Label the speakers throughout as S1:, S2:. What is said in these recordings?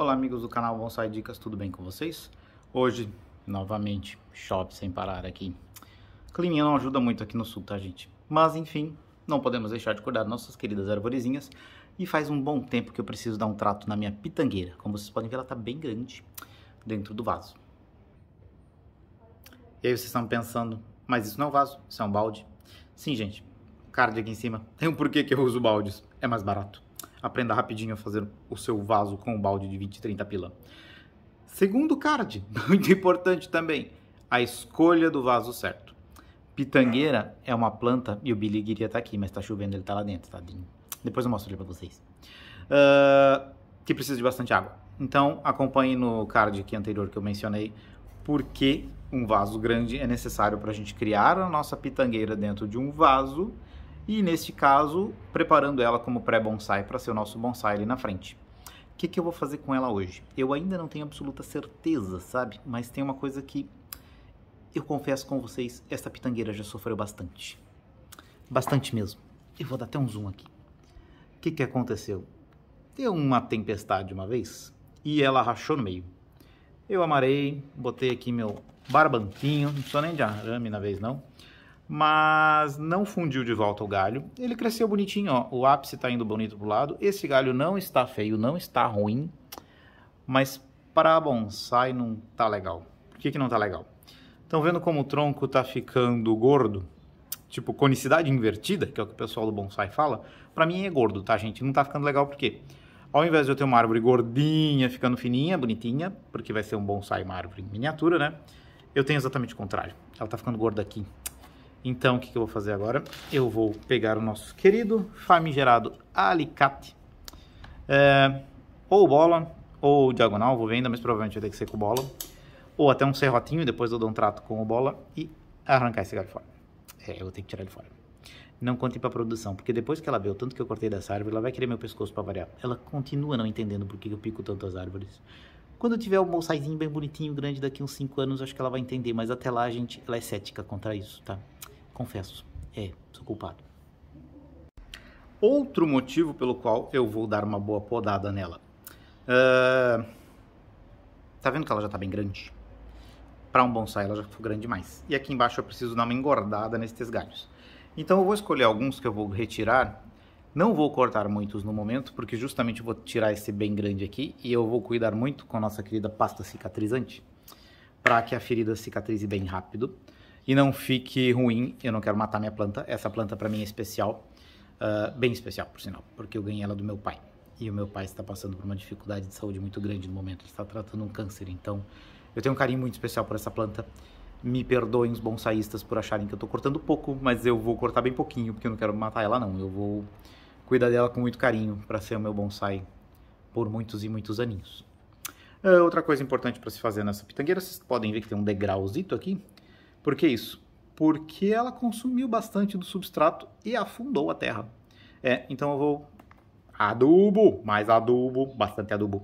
S1: Olá amigos do canal Bonsai Dicas, tudo bem com vocês? Hoje, novamente, chove sem parar aqui. climinha não ajuda muito aqui no sul, tá gente? Mas enfim, não podemos deixar de cuidar nossas queridas arvorezinhas. E faz um bom tempo que eu preciso dar um trato na minha pitangueira. Como vocês podem ver, ela tá bem grande dentro do vaso. E aí vocês estão pensando, mas isso não é um vaso, isso é um balde? Sim, gente, card aqui em cima. Tem um porquê que eu uso baldes, é mais barato aprenda rapidinho a fazer o seu vaso com um balde de 20, 30 pila. Segundo card, muito importante também, a escolha do vaso certo. Pitangueira é uma planta, e o Billy queria estar tá aqui, mas está chovendo, ele está lá dentro, tadinho. Depois eu mostro ele para vocês. Uh, que precisa de bastante água. Então, acompanhe no card aqui anterior que eu mencionei, porque um vaso grande é necessário para a gente criar a nossa pitangueira dentro de um vaso e neste caso, preparando ela como pré-bonsai para ser o nosso bonsai ali na frente. O que, que eu vou fazer com ela hoje? Eu ainda não tenho absoluta certeza, sabe? Mas tem uma coisa que eu confesso com vocês, essa pitangueira já sofreu bastante. Bastante mesmo. Eu vou dar até um zoom aqui. O que, que aconteceu? Deu uma tempestade uma vez e ela rachou no meio. Eu amarei, botei aqui meu barbantinho, não sou nem de arame na vez não mas não fundiu de volta o galho. Ele cresceu bonitinho, ó. O ápice está indo bonito pro lado. Esse galho não está feio, não está ruim, mas para bonsai não tá legal. Por que, que não tá legal? Estão vendo como o tronco tá ficando gordo? Tipo, conicidade invertida, que é o que o pessoal do bonsai fala. Para mim é gordo, tá, gente? Não tá ficando legal por quê? Ao invés de eu ter uma árvore gordinha, ficando fininha, bonitinha, porque vai ser um bonsai, uma árvore em miniatura, né? Eu tenho exatamente o contrário. Ela tá ficando gorda aqui, então, o que, que eu vou fazer agora? Eu vou pegar o nosso querido famigerado alicate, é, ou bola, ou diagonal, vou vendo, mas provavelmente vai ter que ser com bola, ou até um serrotinho, depois eu dou um trato com o bola e arrancar esse galho fora. É, eu vou ter que tirar ele fora. Não conte para produção, porque depois que ela vê o tanto que eu cortei dessa árvore, ela vai querer meu pescoço para variar. Ela continua não entendendo por que eu pico tanto as árvores. Quando eu tiver um bonsaizinho bem bonitinho, grande, daqui uns 5 anos, acho que ela vai entender, mas até lá, gente, ela é cética contra isso, tá? confesso, é, sou culpado. Outro motivo pelo qual eu vou dar uma boa podada nela. Uh, tá vendo que ela já tá bem grande? Para um bonsai ela já ficou grande demais. E aqui embaixo eu preciso dar uma engordada nesses galhos. Então eu vou escolher alguns que eu vou retirar. Não vou cortar muitos no momento, porque justamente eu vou tirar esse bem grande aqui e eu vou cuidar muito com a nossa querida pasta cicatrizante para que a ferida cicatrize bem rápido e não fique ruim. Eu não quero matar minha planta. Essa planta para mim é especial, uh, bem especial, por sinal, porque eu ganhei ela do meu pai. E o meu pai está passando por uma dificuldade de saúde muito grande no momento. Ele está tratando um câncer, então eu tenho um carinho muito especial por essa planta. Me perdoem os bonsaístas por acharem que eu estou cortando pouco, mas eu vou cortar bem pouquinho, porque eu não quero matar ela não. Eu vou cuidar dela com muito carinho para ser o meu bonsai por muitos e muitos aninhos. Uh, outra coisa importante para se fazer nessa pitangueira, vocês podem ver que tem um degrauzito aqui. Por que isso? Porque ela consumiu bastante do substrato e afundou a terra. É, então eu vou. Adubo! Mais adubo, bastante adubo.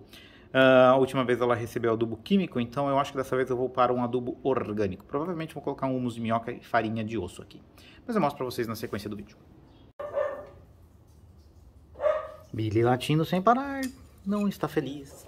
S1: Uh, a última vez ela recebeu adubo químico, então eu acho que dessa vez eu vou para um adubo orgânico. Provavelmente vou colocar um humus de minhoca e farinha de osso aqui. Mas eu mostro para vocês na sequência do vídeo. Billy latindo sem parar, não está feliz.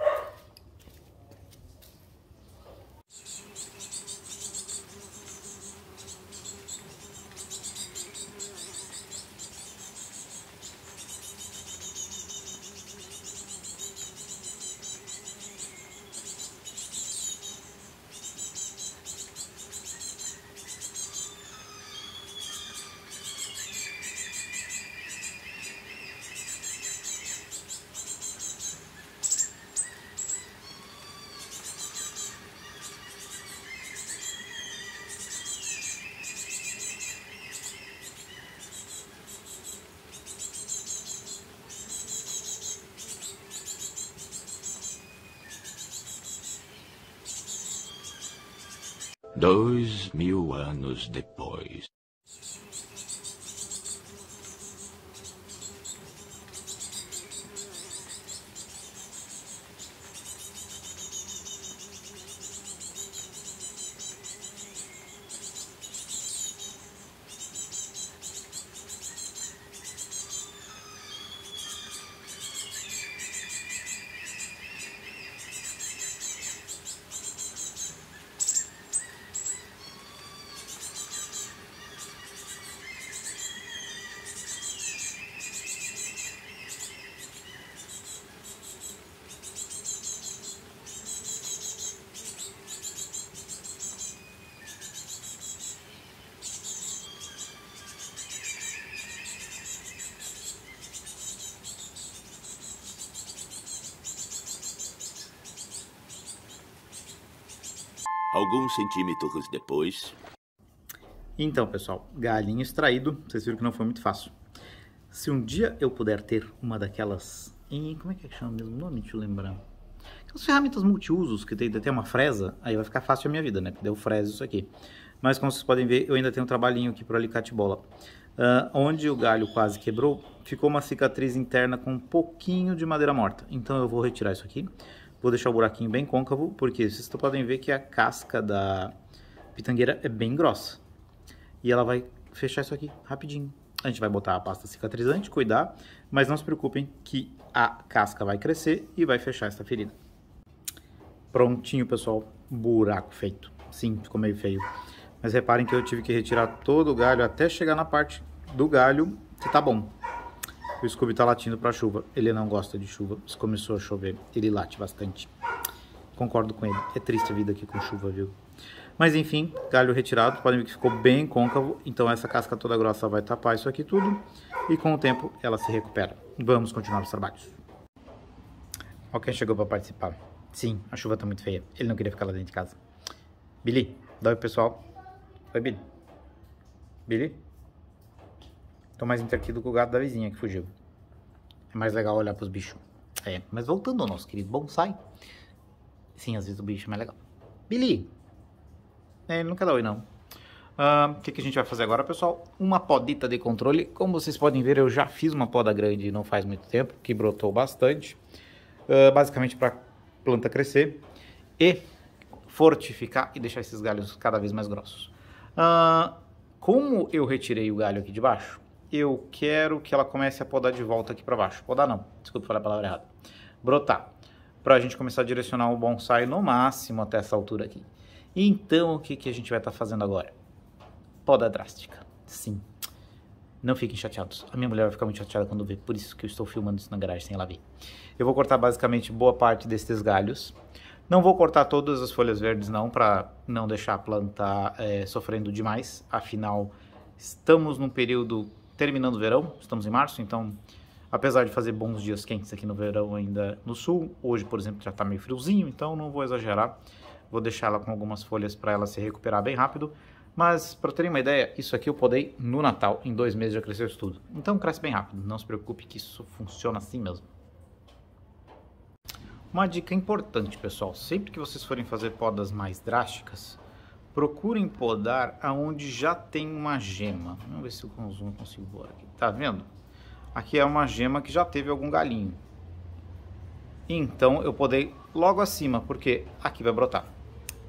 S1: Dois mil anos depois. Alguns centímetros depois. Então, pessoal, galinho extraído. Vocês viram que não foi muito fácil. Se um dia eu puder ter uma daquelas. Em, como é que é chama mesmo o nome? Deixa eu lembrar. Aquelas ferramentas multiusos que tem até uma fresa, aí vai ficar fácil a minha vida, né? Porque eu freso isso aqui. Mas como vocês podem ver, eu ainda tenho um trabalhinho aqui para alicate bola. Uh, onde o galho quase quebrou, ficou uma cicatriz interna com um pouquinho de madeira morta. Então eu vou retirar isso aqui. Vou deixar o buraquinho bem côncavo, porque vocês podem ver que a casca da pitangueira é bem grossa. E ela vai fechar isso aqui rapidinho. A gente vai botar a pasta cicatrizante, cuidar, mas não se preocupem que a casca vai crescer e vai fechar essa ferida. Prontinho, pessoal. Buraco feito. Sim, ficou meio feio. Mas reparem que eu tive que retirar todo o galho até chegar na parte do galho que tá bom. O Scooby tá latindo pra chuva. Ele não gosta de chuva. Se Começou a chover. Ele late bastante. Concordo com ele. É triste a vida aqui com chuva, viu? Mas enfim, galho retirado. Podem ver que ficou bem côncavo. Então essa casca toda grossa vai tapar isso aqui tudo. E com o tempo ela se recupera. Vamos continuar os trabalhos. Olha quem chegou pra participar. Sim, a chuva tá muito feia. Ele não queria ficar lá dentro de casa. Billy, dá oi pessoal. Oi, Billy. Billy? Tô mais entretido com o gato da vizinha que fugiu. É mais legal olhar pros bichos. É, mas voltando ao nosso querido bonsai. Sim, às vezes o bicho é mais legal. Billy! É, ele não quer dar oi, não. Ah, o uh, que, que, a gente vai fazer agora, pessoal? Uma podita de controle. Como vocês podem ver, eu já fiz uma poda grande não faz muito tempo, que brotou bastante. Uh, basicamente para planta crescer e fortificar e deixar esses galhos cada vez mais grossos. Uh, como eu retirei o galho aqui de baixo, eu quero que ela comece a podar de volta aqui para baixo. Podar não, desculpa falar a palavra errada. Brotar, para a gente começar a direcionar o bonsai no máximo até essa altura aqui. Então, o que, que a gente vai estar tá fazendo agora? Poda drástica, sim. Não fiquem chateados. A minha mulher vai ficar muito chateada quando ver, por isso que eu estou filmando isso na garagem sem ela ver. Eu vou cortar basicamente boa parte desses galhos. Não vou cortar todas as folhas verdes não, para não deixar a planta é, sofrendo demais. Afinal, estamos num período terminando o verão, estamos em março, então apesar de fazer bons dias quentes aqui no verão ainda no sul, hoje, por exemplo, já está meio friozinho, então não vou exagerar. Vou deixar ela com algumas folhas para ela se recuperar bem rápido. Mas, para terem uma ideia, isso aqui eu podei no Natal, em dois meses já cresceu isso tudo. Então cresce bem rápido, não se preocupe que isso funciona assim mesmo. Uma dica importante, pessoal, sempre que vocês forem fazer podas mais drásticas, Procurem podar aonde já tem uma gema. Vamos ver se eu zoom consigo voar aqui. Tá vendo? Aqui é uma gema que já teve algum galinho. Então eu podei logo acima, porque aqui vai brotar.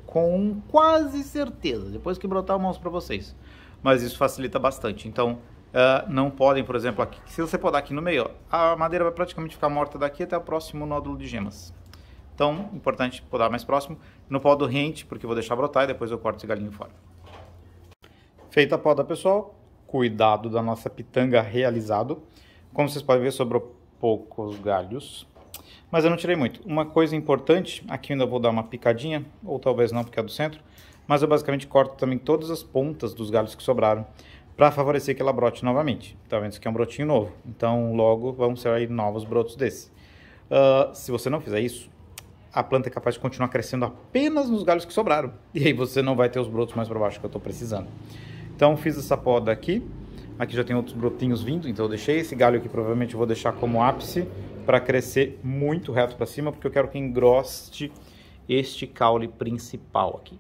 S1: Com quase certeza. Depois que brotar eu mostro para vocês. Mas isso facilita bastante. Então Uh, não podem, por exemplo, aqui. Se você podar aqui no meio, ó, a madeira vai praticamente ficar morta daqui até o próximo nódulo de gemas. Então, importante podar mais próximo. no pó do rente, porque vou deixar brotar e depois eu corto esse galinho fora. Feita a poda, pessoal, cuidado da nossa pitanga realizado. Como vocês podem ver, sobrou poucos galhos, mas eu não tirei muito. Uma coisa importante, aqui eu ainda vou dar uma picadinha, ou talvez não, porque é do centro, mas eu basicamente corto também todas as pontas dos galhos que sobraram, para favorecer que ela brote novamente. Tá vendo? Isso aqui é um brotinho novo, então logo vão sair novos brotos desse. Uh, se você não fizer isso, a planta é capaz de continuar crescendo apenas nos galhos que sobraram. E aí você não vai ter os brotos mais para baixo que eu estou precisando. Então fiz essa poda aqui. Aqui já tem outros brotinhos vindo, então eu deixei esse galho aqui provavelmente eu vou deixar como ápice para crescer muito reto para cima, porque eu quero que engroste este caule principal aqui.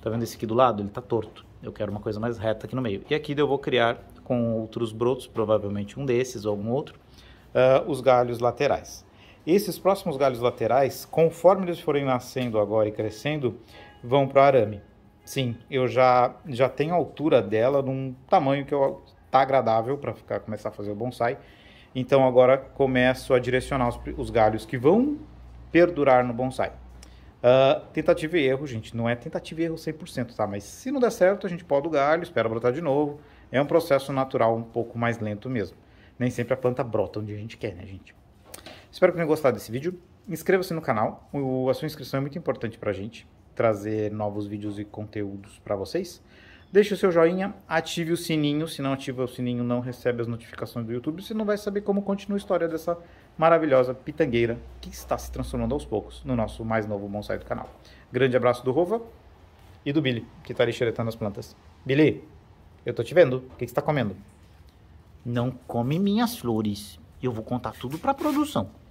S1: Tá vendo esse aqui do lado? Ele tá torto. Eu quero uma coisa mais reta aqui no meio. E aqui eu vou criar com outros brotos, provavelmente um desses ou algum outro, uh, os galhos laterais. Esses próximos galhos laterais, conforme eles forem nascendo agora e crescendo, vão para arame. Sim, eu já, já tenho a altura dela num tamanho que está agradável para ficar começar a fazer o bonsai. Então agora começo a direcionar os, os galhos que vão perdurar no bonsai. Uh, tentativa e erro, gente, não é tentativa e erro 100%, tá? Mas se não der certo, a gente poda o galho, espera brotar de novo. É um processo natural um pouco mais lento mesmo. Nem sempre a planta brota onde a gente quer, né, gente? Espero que tenham gostado desse vídeo. Inscreva-se no canal, o, a sua inscrição é muito importante para a gente trazer novos vídeos e conteúdos para vocês. Deixe o seu joinha, ative o sininho, se não ativa o sininho não recebe as notificações do YouTube, você não vai saber como continua a história dessa maravilhosa pitangueira que está se transformando aos poucos no nosso mais novo bonsai do canal. Grande abraço do Rova e do Billy, que está ali xeretando as plantas. Billy, eu tô te vendo, o que, que você está comendo? Não come minhas flores, eu vou contar tudo para a produção.